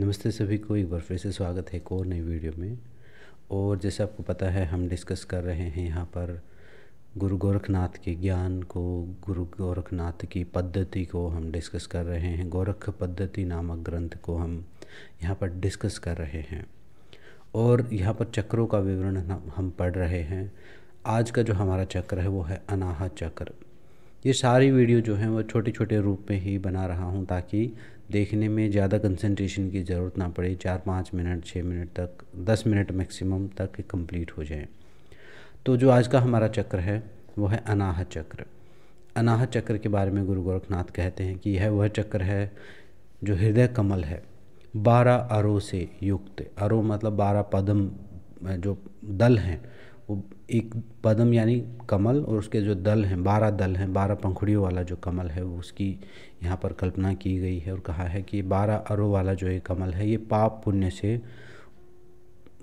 नमस्ते सभी को एक बार फिर से स्वागत है एक और नई वीडियो में और जैसे आपको पता है हम डिस्कस कर रहे हैं यहाँ पर गुरु गोरखनाथ के ज्ञान को गुरु गोरखनाथ की पद्धति को हम डिस्कस कर रहे हैं गोरख पद्धति नामक ग्रंथ को हम यहाँ पर डिस्कस कर रहे हैं और यहाँ पर चक्रों का विवरण हम पढ़ रहे हैं आज का जो हमारा चक्र है वो है अनाहा चक्र ये सारी वीडियो जो है वो छोटे छोटे रूप में ही बना रहा हूँ ताकि देखने में ज़्यादा कंसंट्रेशन की ज़रूरत ना पड़े चार पाँच मिनट छः मिनट तक दस मिनट मैक्सिमम तक कंप्लीट हो जाए तो जो आज का हमारा चक्र है वो है अनाह चक्र अनाह चक्र के बारे में गुरु गोरखनाथ कहते हैं कि यह वह चक्र है जो हृदय कमल है बारह अरो से युक्त अरो मतलब बारह पदम जो दल हैं वो एक पदम यानी कमल और उसके जो दल हैं बारह दल हैं बारह पंखुड़ियों वाला जो कमल है उसकी यहाँ पर कल्पना की गई है और कहा है कि बारह अरो वाला जो ये कमल है ये पाप पुण्य से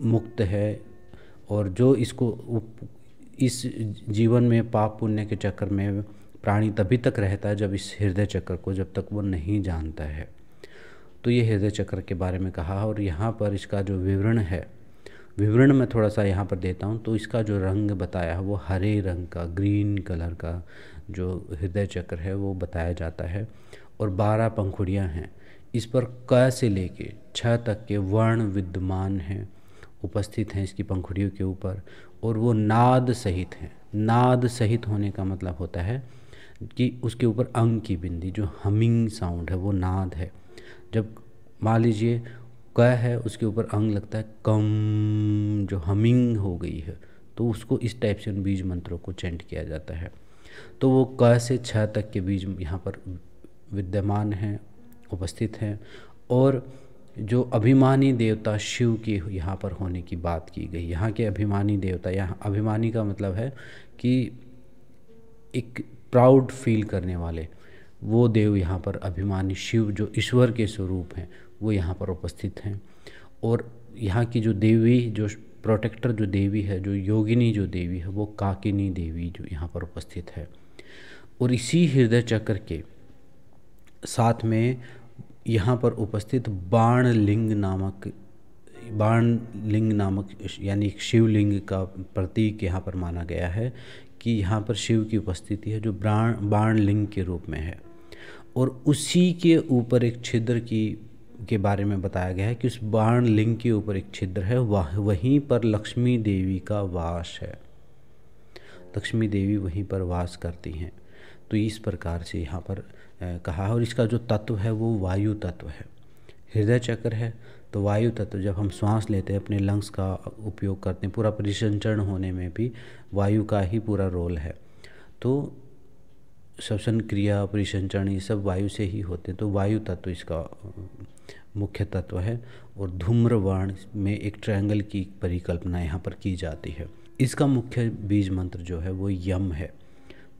मुक्त है और जो इसको इस जीवन में पाप पुण्य के चक्कर में प्राणी तभी तक रहता है जब इस हृदय चक्र को जब तक वो नहीं जानता है तो ये हृदय चक्र के बारे में कहा और यहाँ पर इसका जो विवरण है विवरण में थोड़ा सा यहाँ पर देता हूँ तो इसका जो रंग बताया है वो हरे रंग का ग्रीन कलर का जो हृदय चक्र है वो बताया जाता है और बारह पंखुड़ियाँ हैं इस पर क से लेके छ तक के वर्ण विद्यमान हैं उपस्थित हैं इसकी पंखुड़ियों के ऊपर और वो नाद सहित हैं नाद सहित होने का मतलब होता है कि उसके ऊपर अंग की बिंदी जो हमिंग साउंड है वो नाद है जब मान लीजिए क है उसके ऊपर अंग लगता है कम जो हमिंग हो गई है तो उसको इस टाइप से उन बीज मंत्रों को चेंट किया जाता है तो वो क से छ तक के बीज यहाँ पर विद्यमान हैं उपस्थित हैं और जो अभिमानी देवता शिव के यहाँ पर होने की बात की गई यहाँ के अभिमानी देवता यहाँ अभिमानी का मतलब है कि एक प्राउड फील करने वाले वो देव यहाँ पर अभिमानी शिव जो ईश्वर के स्वरूप हैं वो यहाँ पर उपस्थित हैं और यहाँ की जो देवी जो प्रोटेक्टर जो देवी है जो योगिनी जो देवी है वो काकिनी देवी जो यहाँ पर उपस्थित है और इसी हृदय चक्र के साथ में यहाँ पर उपस्थित बाण लिंग नामक बाण लिंग नामक यानी शिवलिंग का प्रतीक यहाँ पर माना गया है कि यहाँ पर शिव की उपस्थिति है जो ब्राण बाण लिंग के रूप में है और उसी के ऊपर एक छिद्र की के बारे में बताया गया है कि उस बाण लिंग के ऊपर एक छिद्र है वह वहीं पर लक्ष्मी देवी का वास है लक्ष्मी देवी वहीं पर वास करती हैं तो इस प्रकार से यहाँ पर कहा है और इसका जो तत्व है वो वायु तत्व है हृदय चक्र है तो वायु तत्व जब हम श्वास लेते हैं अपने लंग्स का उपयोग करते हैं पूरा परिसंचरण होने में भी वायु का ही पूरा रोल है तो श्वसन क्रिया परिसंचरण ये सब वायु से ही होते हैं तो वायु तत्व इसका मुख्य तत्व है और धूम्रवर्ण में एक ट्रायंगल की परिकल्पना यहाँ पर की जाती है इसका मुख्य बीज मंत्र जो है वो यम है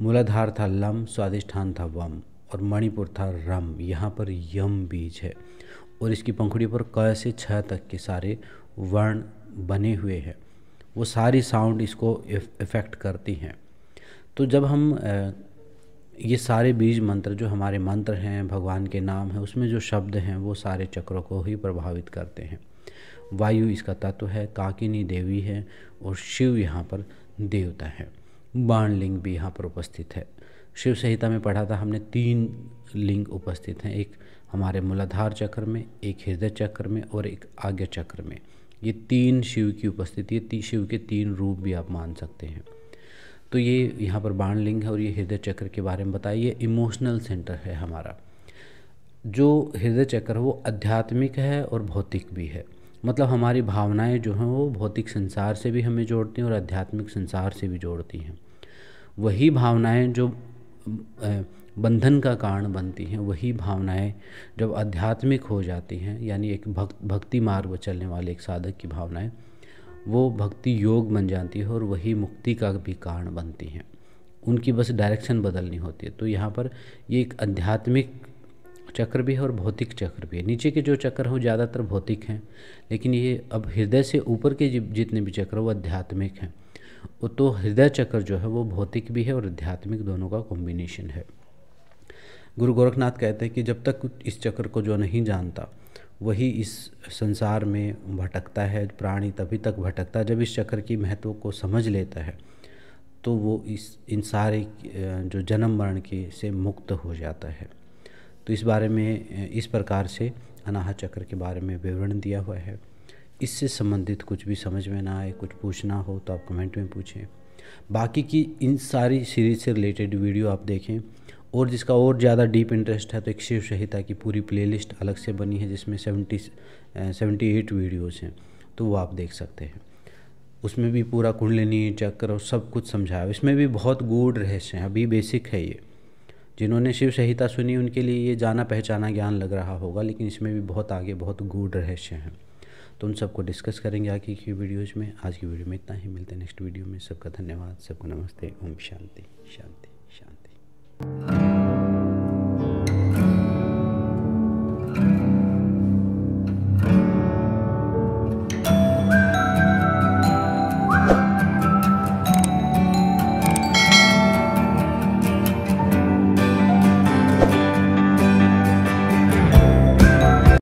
मूलाधार था लम स्वादिष्ठान था वम और मणिपुर था रम यहाँ पर यम बीज है और इसकी पंखुड़ी पर क से छ तक के सारे वर्ण बने हुए हैं वो सारी साउंड इसको इफ़ेक्ट करती हैं तो जब हम ये सारे बीज मंत्र जो हमारे मंत्र हैं भगवान के नाम हैं उसमें जो शब्द हैं वो सारे चक्रों को ही प्रभावित करते हैं वायु इसका तत्व है काकिनी देवी है और शिव यहाँ पर देवता है बाण लिंग भी यहाँ पर उपस्थित है शिव संहिता में पढ़ा था हमने तीन लिंग उपस्थित हैं एक हमारे मूलाधार चक्र में एक हृदय चक्र में और एक आज्ञा चक्र में ये तीन शिव की उपस्थिति है शिव के तीन रूप भी आप मान सकते हैं तो ये यहाँ पर बाण लिंग है और ये हृदय चक्र के बारे में बताइए ये इमोशनल सेंटर है हमारा जो हृदय चक्र है वो आध्यात्मिक है और भौतिक भी है मतलब हमारी भावनाएं जो हैं वो भौतिक संसार से भी हमें जोड़ती हैं और आध्यात्मिक संसार से भी जोड़ती हैं वही भावनाएं जो बंधन का कारण बनती हैं वही भावनाएं जब आध्यात्मिक हो जाती हैं यानी एक भक्त भक्ति मार्ग पर चलने वाले एक साधक की भावनाएं वो भक्ति योग बन जाती है और वही मुक्ति का भी कारण बनती हैं उनकी बस डायरेक्शन बदलनी होती है तो यहाँ पर ये एक आध्यात्मिक चक्र भी है और भौतिक चक्र भी है नीचे के जो चक्र हैं ज़्यादातर भौतिक हैं लेकिन ये अब हृदय से ऊपर के जितने भी चक्र वो आध्यात्मिक हैं वो तो हृदय चक्र जो है वो भौतिक भी है और आध्यात्मिक दोनों का कॉम्बिनेशन है गुरु गोरखनाथ कहते हैं कि जब तक इस चक्र को जो नहीं जानता वही इस संसार में भटकता है प्राणी तभी तक भटकता है जब इस चक्र की महत्व को समझ लेता है तो वो इस इन सारे जो जन्म मरण के से मुक्त हो जाता है तो इस बारे में इस प्रकार से अनाहा चक्र के बारे में विवरण दिया हुआ है इससे संबंधित कुछ भी समझ में ना आए कुछ पूछना हो तो आप कमेंट में पूछें बाकी की इन सारी सीरीज से रिलेटेड वीडियो आप देखें और जिसका और ज़्यादा डीप इंटरेस्ट है तो एक शिव संहिता की पूरी प्लेलिस्ट अलग से बनी है जिसमें सेवेंटी सेवेंटी एट वीडियोज़ हैं तो वो आप देख सकते हैं उसमें भी पूरा कुंडलिनी चक्र और सब कुछ समझाया इसमें भी बहुत गूढ़ रहस्य हैं अभी बेसिक है ये जिन्होंने शिव संहिता सुनी उनके लिए ये जाना पहचाना ज्ञान लग रहा होगा लेकिन इसमें भी बहुत आगे बहुत गूढ़ रहस्य हैं तो उन सबको डिस्कस करेंगे आगे की वीडियोज़ में आज की वीडियो में इतना ही मिलते हैं नेक्स्ट वीडियो में सबका धन्यवाद सबको नमस्ते ओम शांति शांति